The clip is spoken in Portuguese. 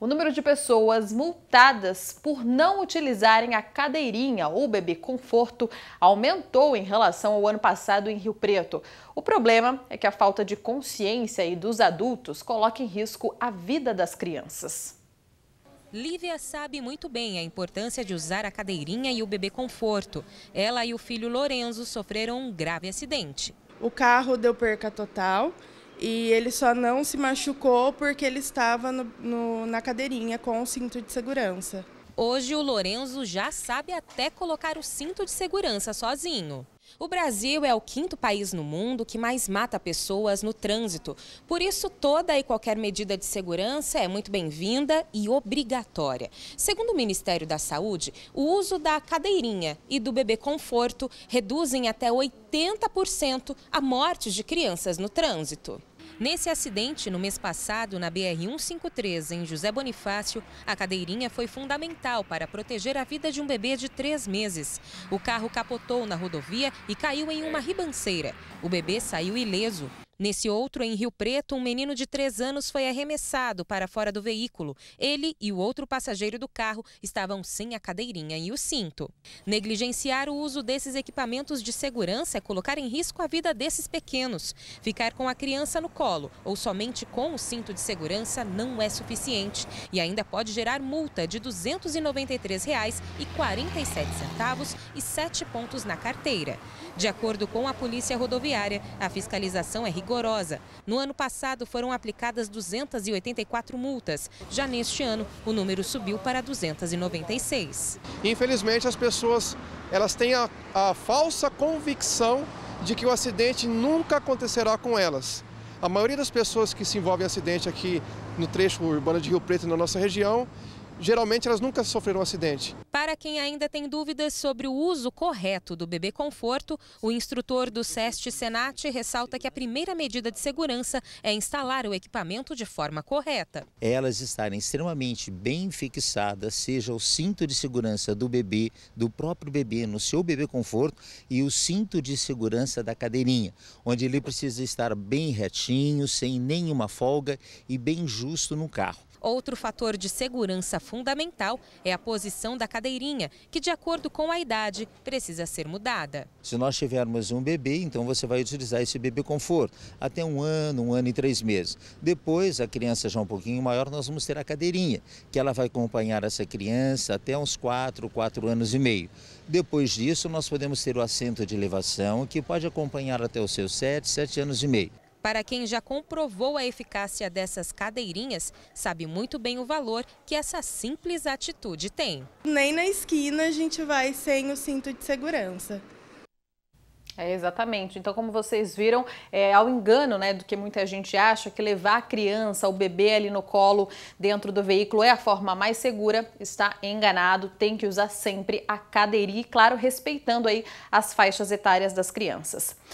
o número de pessoas multadas por não utilizarem a cadeirinha ou bebê conforto aumentou em relação ao ano passado em Rio Preto. O problema é que a falta de consciência e dos adultos coloca em risco a vida das crianças. Lívia sabe muito bem a importância de usar a cadeirinha e o bebê conforto. Ela e o filho Lorenzo sofreram um grave acidente. O carro deu perca total e ele só não se machucou porque ele estava no, no, na cadeirinha com o cinto de segurança. Hoje o Lorenzo já sabe até colocar o cinto de segurança sozinho. O Brasil é o quinto país no mundo que mais mata pessoas no trânsito. Por isso, toda e qualquer medida de segurança é muito bem-vinda e obrigatória. Segundo o Ministério da Saúde, o uso da cadeirinha e do bebê conforto reduzem até 80% a mortes de crianças no trânsito. Nesse acidente, no mês passado, na BR-153, em José Bonifácio, a cadeirinha foi fundamental para proteger a vida de um bebê de três meses. O carro capotou na rodovia e caiu em uma ribanceira. O bebê saiu ileso. Nesse outro, em Rio Preto, um menino de 3 anos foi arremessado para fora do veículo. Ele e o outro passageiro do carro estavam sem a cadeirinha e o cinto. Negligenciar o uso desses equipamentos de segurança é colocar em risco a vida desses pequenos. Ficar com a criança no colo ou somente com o cinto de segurança não é suficiente e ainda pode gerar multa de R$ 293,47 e sete pontos na carteira. De acordo com a Polícia Rodoviária, a fiscalização é rigorosa rigorosa. No ano passado foram aplicadas 284 multas. Já neste ano, o número subiu para 296. Infelizmente, as pessoas elas têm a, a falsa convicção de que o acidente nunca acontecerá com elas. A maioria das pessoas que se envolvem em acidente aqui no trecho urbano de Rio Preto, na nossa região, geralmente elas nunca sofreram um acidente. Para quem ainda tem dúvidas sobre o uso correto do bebê conforto, o instrutor do SEST Senat ressalta que a primeira medida de segurança é instalar o equipamento de forma correta. Elas estarem extremamente bem fixadas, seja o cinto de segurança do bebê, do próprio bebê no seu bebê conforto e o cinto de segurança da cadeirinha, onde ele precisa estar bem retinho, sem nenhuma folga e bem justo no carro. Outro fator de segurança fundamental é a posição da cadeirinha, que de acordo com a idade precisa ser mudada. Se nós tivermos um bebê, então você vai utilizar esse bebê conforto até um ano, um ano e três meses. Depois, a criança já um pouquinho maior, nós vamos ter a cadeirinha, que ela vai acompanhar essa criança até uns quatro, quatro anos e meio. Depois disso, nós podemos ter o assento de elevação, que pode acompanhar até os seus sete, sete anos e meio. Para quem já comprovou a eficácia dessas cadeirinhas, sabe muito bem o valor que essa simples atitude tem. Nem na esquina a gente vai sem o cinto de segurança. É, exatamente. Então, como vocês viram, é, ao engano né, do que muita gente acha, que levar a criança, o bebê ali no colo dentro do veículo é a forma mais segura, está enganado, tem que usar sempre a cadeirinha e, claro, respeitando aí as faixas etárias das crianças.